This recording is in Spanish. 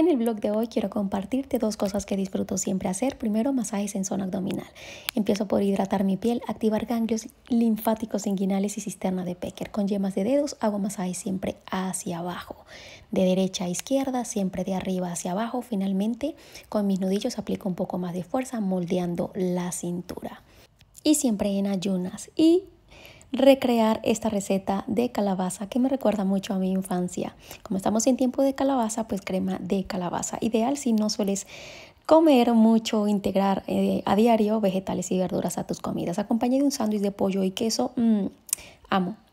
En el blog de hoy quiero compartirte dos cosas que disfruto siempre hacer. Primero, masajes en zona abdominal. Empiezo por hidratar mi piel, activar ganglios linfáticos inguinales y cisterna de Pecker. Con yemas de dedos hago masajes siempre hacia abajo, de derecha a izquierda, siempre de arriba hacia abajo. Finalmente, con mis nudillos aplico un poco más de fuerza moldeando la cintura. Y siempre en ayunas. Y recrear esta receta de calabaza que me recuerda mucho a mi infancia. Como estamos en tiempo de calabaza, pues crema de calabaza. Ideal si no sueles comer mucho, integrar eh, a diario vegetales y verduras a tus comidas. Acompañe de un sándwich de pollo y queso. Mm, amo,